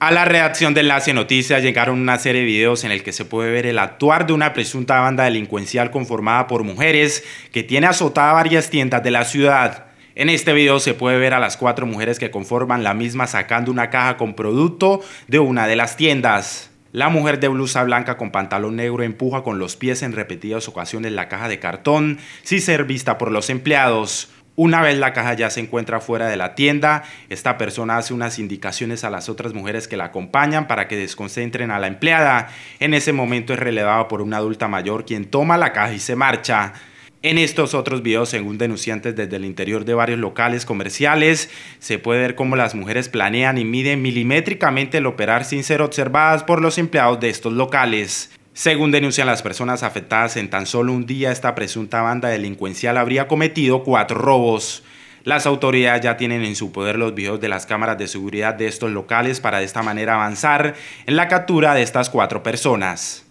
A la redacción de Enlace Noticias llegaron una serie de videos en el que se puede ver el actuar de una presunta banda delincuencial conformada por mujeres que tiene azotada varias tiendas de la ciudad. En este video se puede ver a las cuatro mujeres que conforman la misma sacando una caja con producto de una de las tiendas. La mujer de blusa blanca con pantalón negro empuja con los pies en repetidas ocasiones la caja de cartón sin ser vista por los empleados. Una vez la caja ya se encuentra fuera de la tienda, esta persona hace unas indicaciones a las otras mujeres que la acompañan para que desconcentren a la empleada. En ese momento es relevado por una adulta mayor quien toma la caja y se marcha. En estos otros videos, según denunciantes desde el interior de varios locales comerciales, se puede ver cómo las mujeres planean y miden milimétricamente el operar sin ser observadas por los empleados de estos locales. Según denuncian las personas afectadas, en tan solo un día esta presunta banda delincuencial habría cometido cuatro robos. Las autoridades ya tienen en su poder los videos de las cámaras de seguridad de estos locales para de esta manera avanzar en la captura de estas cuatro personas.